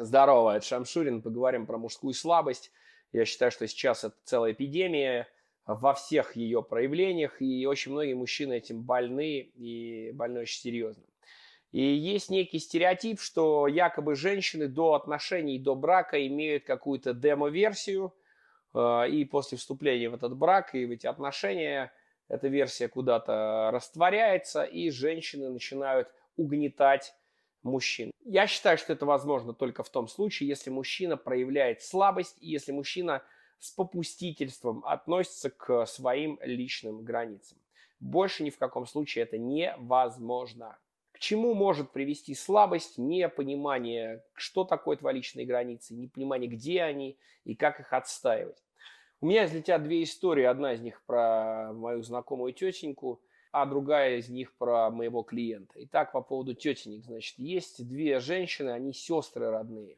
Здорово, это Шамшурин. Поговорим про мужскую слабость. Я считаю, что сейчас это целая эпидемия во всех ее проявлениях, и очень многие мужчины этим больны, и больны очень серьезно. И есть некий стереотип, что якобы женщины до отношений, до брака имеют какую-то демо-версию, э, и после вступления в этот брак и в эти отношения эта версия куда-то растворяется, и женщины начинают угнетать мужчин. Я считаю, что это возможно только в том случае, если мужчина проявляет слабость и если мужчина с попустительством относится к своим личным границам. Больше ни в каком случае это невозможно. К чему может привести слабость, непонимание, что такое твои личные границы, непонимание, где они и как их отстаивать. У меня взлетят две истории. Одна из них про мою знакомую тетеньку, а другая из них про моего клиента. Итак, по поводу тетенек, значит, есть две женщины, они сестры родные.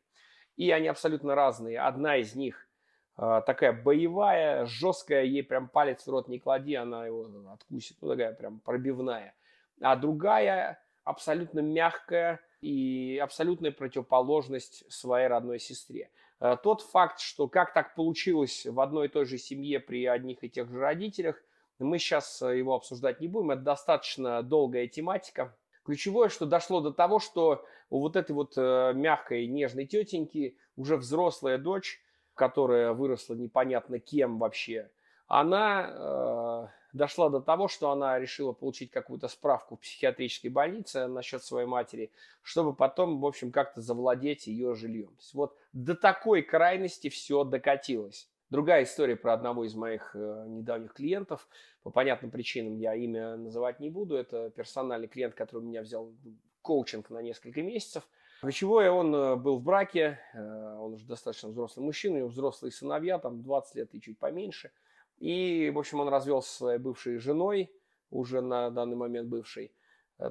И они абсолютно разные. Одна из них э, такая боевая, жесткая, ей прям палец в рот не клади, она его откусит, ну такая прям пробивная. А другая абсолютно мягкая и абсолютная противоположность своей родной сестре. Э, тот факт, что как так получилось в одной и той же семье при одних и тех же родителях, мы сейчас э, его обсуждать не будем, это достаточно долгая тематика. Ключевое, что дошло до того, что у вот этой вот э, мягкой, нежной тетеньки уже взрослая дочь, которая выросла непонятно кем вообще, она э, дошла до того, что она решила получить какую-то справку в психиатрической больнице насчет своей матери, чтобы потом, в общем, как-то завладеть ее жильем. Вот до такой крайности все докатилось. Другая история про одного из моих э, недавних клиентов. По понятным причинам я имя называть не буду. Это персональный клиент, который у меня взял ну, коучинг на несколько месяцев. Ключевое, он э, был в браке, э, он уже достаточно взрослый мужчина, у него взрослые сыновья, там 20 лет и чуть поменьше. И, в общем, он развелся со своей бывшей женой, уже на данный момент бывшей.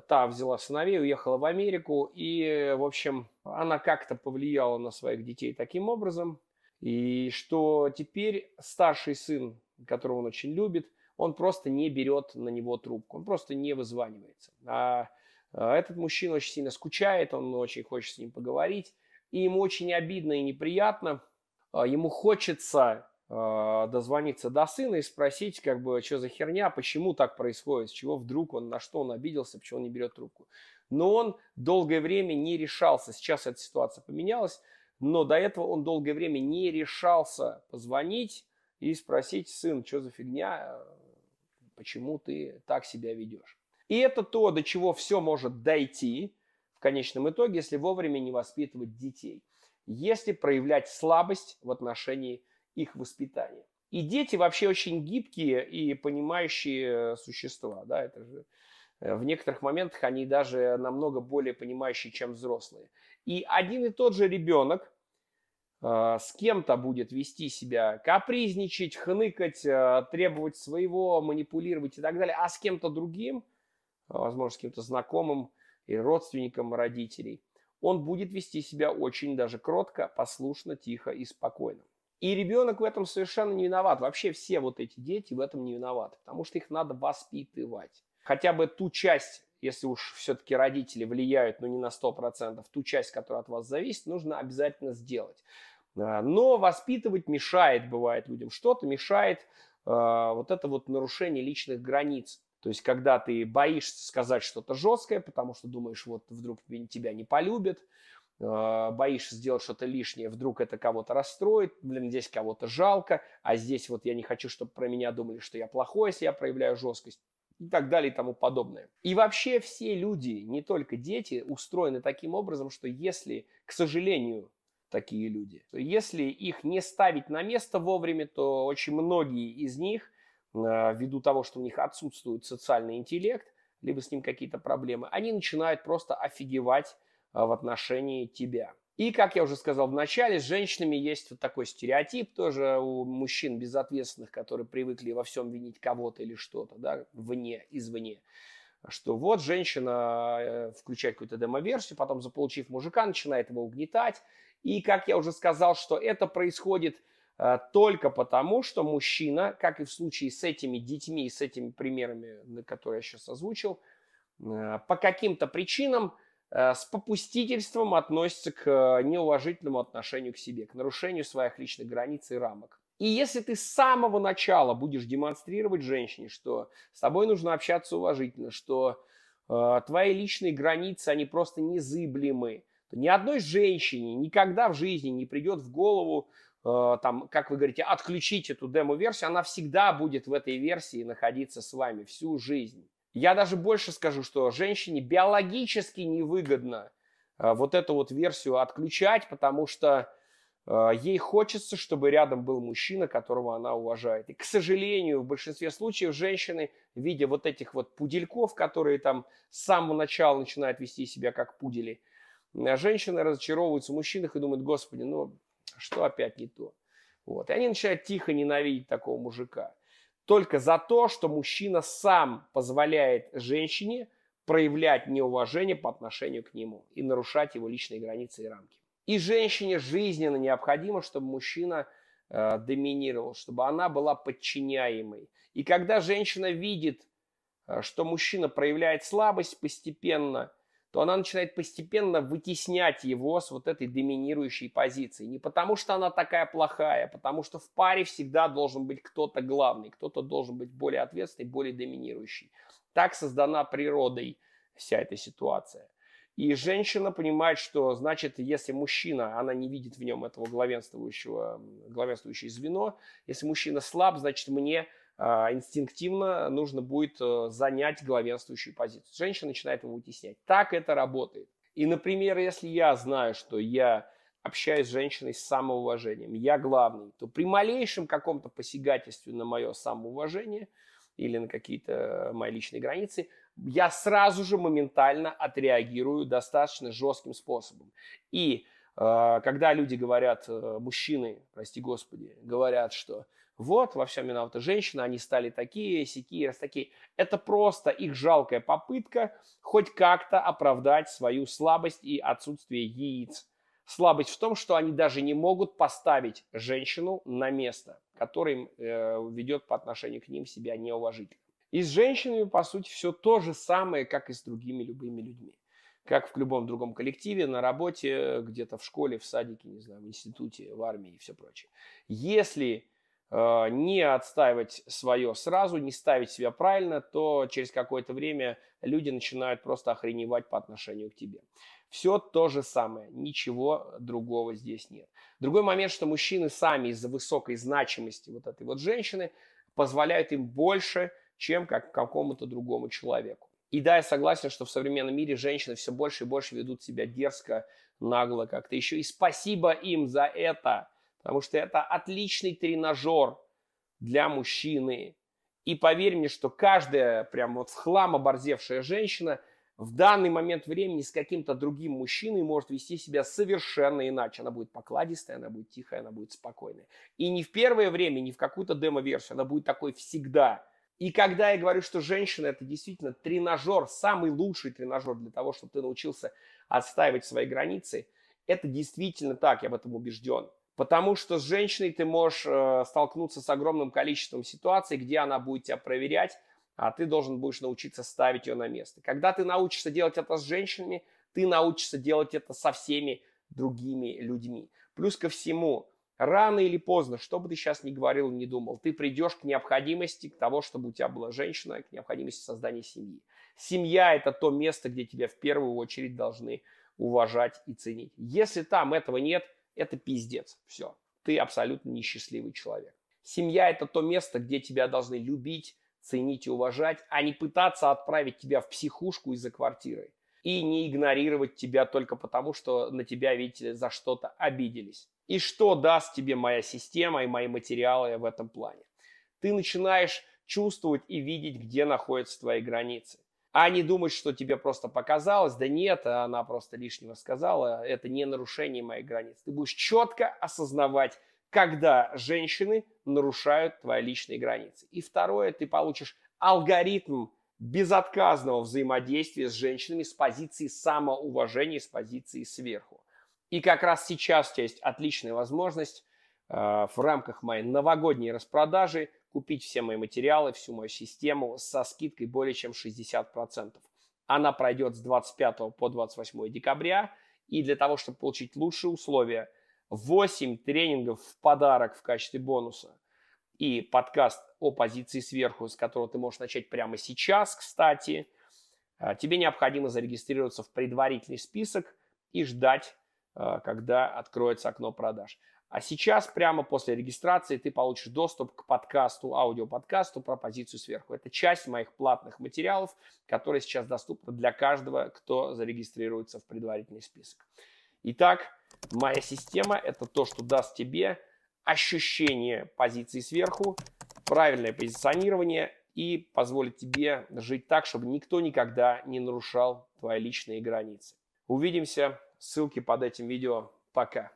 Та взяла сыновей, уехала в Америку, и, в общем, она как-то повлияла на своих детей таким образом, и что теперь старший сын, которого он очень любит, он просто не берет на него трубку, он просто не вызванивается. А, а этот мужчина очень сильно скучает, он очень хочет с ним поговорить, и ему очень обидно и неприятно. А, ему хочется а, дозвониться до сына и спросить, как бы, что за херня, почему так происходит, с чего вдруг он, на что он обиделся, почему он не берет трубку. Но он долгое время не решался. Сейчас эта ситуация поменялась но до этого он долгое время не решался позвонить и спросить, сын, что за фигня, почему ты так себя ведешь. И это то, до чего все может дойти в конечном итоге, если вовремя не воспитывать детей, если проявлять слабость в отношении их воспитания. И дети вообще очень гибкие и понимающие существа. Да, это же э, в некоторых моментах они даже намного более понимающие, чем взрослые. И один и тот же ребенок э, с кем-то будет вести себя, капризничать, хныкать, э, требовать своего, манипулировать и так далее, а с кем-то другим, э, возможно, с кем-то знакомым и родственником родителей, он будет вести себя очень даже кротко, послушно, тихо и спокойно. И ребенок в этом совершенно не виноват. Вообще все вот эти дети в этом не виноваты, потому что их надо воспитывать. Хотя бы ту часть если уж все-таки родители влияют, но ну, не на 100%, ту часть, которая от вас зависит, нужно обязательно сделать. А, но воспитывать мешает, бывает людям что-то, мешает а, вот это вот нарушение личных границ. То есть, когда ты боишься сказать что-то жесткое, потому что думаешь, вот вдруг тебя не полюбят, а, боишься сделать что-то лишнее, вдруг это кого-то расстроит, блин, здесь кого-то жалко, а здесь вот я не хочу, чтобы про меня думали, что я плохой, если я проявляю жесткость и так далее и тому подобное. И вообще все люди, не только дети, устроены таким образом, что если, к сожалению, такие люди, если их не ставить на место вовремя, то очень многие из них, э, ввиду того, что у них отсутствует социальный интеллект, либо с ним какие-то проблемы, они начинают просто офигевать э, в отношении тебя. И, как я уже сказал в начале, с женщинами есть вот такой стереотип тоже у мужчин безответственных, которые привыкли во всем винить кого-то или что-то, да, вне, извне. Что вот женщина э, включает какую-то демоверсию, версию потом, заполучив мужика, начинает его угнетать. И, как я уже сказал, что это происходит э, только потому, что мужчина, как и в случае с этими детьми с этими примерами, на которые я сейчас озвучил, э, по каким-то причинам – Э, с попустительством относится к э, неуважительному отношению к себе, к нарушению своих личных границ и рамок. И если ты с самого начала будешь демонстрировать женщине, что с тобой нужно общаться уважительно, что э, твои личные границы, они просто незыблемы, то ни одной женщине никогда в жизни не придет в голову, э, там, как вы говорите, отключить эту демо-версию, она всегда будет в этой версии находиться с вами всю жизнь. Я даже больше скажу, что женщине биологически невыгодно э, вот эту вот версию отключать, потому что э, ей хочется, чтобы рядом был мужчина, которого она уважает. И, к сожалению, в большинстве случаев женщины, видя вот этих вот пудельков, которые там с самого начала начинают вести себя как пудели, женщины разочаровываются в мужчинах и думают, господи, ну что опять не то. Вот. И они начинают тихо ненавидеть такого мужика только за то, что мужчина сам позволяет женщине проявлять неуважение по отношению к нему и нарушать его личные границы и рамки. И женщине жизненно необходимо, чтобы мужчина э, доминировал, чтобы она была подчиняемой. И когда женщина видит, э, что мужчина проявляет слабость постепенно – то она начинает постепенно вытеснять его с вот этой доминирующей позиции. Не потому, что она такая плохая, а потому что в паре всегда должен быть кто-то главный, кто-то должен быть более ответственный, более доминирующий. Так создана природой вся эта ситуация. И женщина понимает, что, значит, если мужчина, она не видит в нем этого главенствующего, главенствующее звено, если мужчина слаб, значит, мне а, инстинктивно нужно будет э, занять главенствующую позицию. Женщина начинает его вытеснять. Так это работает. И, например, если я знаю, что я общаюсь с женщиной с самоуважением, я главный, то при малейшем каком-то посягательстве на мое самоуважение или на какие-то мои личные границы, я сразу же моментально отреагирую достаточно жестким способом. И а, когда люди говорят, э, мужчины, прости господи, говорят, что вот, во всем виновата женщина, они стали такие, сякие, раз такие. Это просто их жалкая попытка хоть как-то оправдать свою слабость и отсутствие яиц. Слабость в том, что они даже не могут поставить женщину на место, которое э, ведет по отношению к ним себя неуважительно. И с женщинами, по сути, все то же самое, как и с другими любыми людьми как в любом другом коллективе, на работе, где-то в школе, в садике, не знаю, в институте, в армии и все прочее. Если э, не отстаивать свое сразу, не ставить себя правильно, то через какое-то время люди начинают просто охреневать по отношению к тебе. Все то же самое, ничего другого здесь нет. Другой момент, что мужчины сами из-за высокой значимости вот этой вот женщины позволяют им больше, чем как какому-то другому человеку. И да, я согласен, что в современном мире женщины все больше и больше ведут себя дерзко, нагло как-то еще. И спасибо им за это, потому что это отличный тренажер для мужчины. И поверь мне, что каждая прям вот в хлам оборзевшая женщина в данный момент времени с каким-то другим мужчиной может вести себя совершенно иначе. Она будет покладистая, она будет тихая, она будет спокойная. И не в первое время, не в какую-то демо-версию, она будет такой всегда – и когда я говорю, что женщина это действительно тренажер, самый лучший тренажер для того, чтобы ты научился отстаивать свои границы, это действительно так, я в этом убежден. Потому что с женщиной ты можешь э, столкнуться с огромным количеством ситуаций, где она будет тебя проверять, а ты должен будешь научиться ставить ее на место. Когда ты научишься делать это с женщинами, ты научишься делать это со всеми другими людьми. Плюс ко всему, рано или поздно, что бы ты сейчас ни говорил, ни думал, ты придешь к необходимости к того, чтобы у тебя была женщина, к необходимости создания семьи. Семья – это то место, где тебя в первую очередь должны уважать и ценить. Если там этого нет, это пиздец. Все. Ты абсолютно несчастливый человек. Семья – это то место, где тебя должны любить, ценить и уважать, а не пытаться отправить тебя в психушку из-за квартиры и не игнорировать тебя только потому, что на тебя, видите, за что-то обиделись. И что даст тебе моя система и мои материалы в этом плане? Ты начинаешь чувствовать и видеть, где находятся твои границы. А не думать, что тебе просто показалось, да нет, а она просто лишнего сказала, это не нарушение моих границ. Ты будешь четко осознавать, когда женщины нарушают твои личные границы. И второе, ты получишь алгоритм безотказного взаимодействия с женщинами с позиции самоуважения, с позиции сверху. И как раз сейчас у тебя есть отличная возможность э, в рамках моей новогодней распродажи купить все мои материалы, всю мою систему со скидкой более чем 60%. Она пройдет с 25 по 28 декабря. И для того, чтобы получить лучшие условия, 8 тренингов в подарок в качестве бонуса и подкаст о позиции сверху, с которого ты можешь начать прямо сейчас, кстати, э, тебе необходимо зарегистрироваться в предварительный список и ждать Э, когда откроется окно продаж. А сейчас, прямо после регистрации, ты получишь доступ к подкасту, аудиоподкасту про позицию сверху. Это часть моих платных материалов, которые сейчас доступны для каждого, кто зарегистрируется в предварительный список. Итак, моя система – это то, что даст тебе ощущение позиции сверху, правильное позиционирование и позволит тебе жить так, чтобы никто никогда не нарушал твои личные границы. Увидимся Ссылки под этим видео. Пока.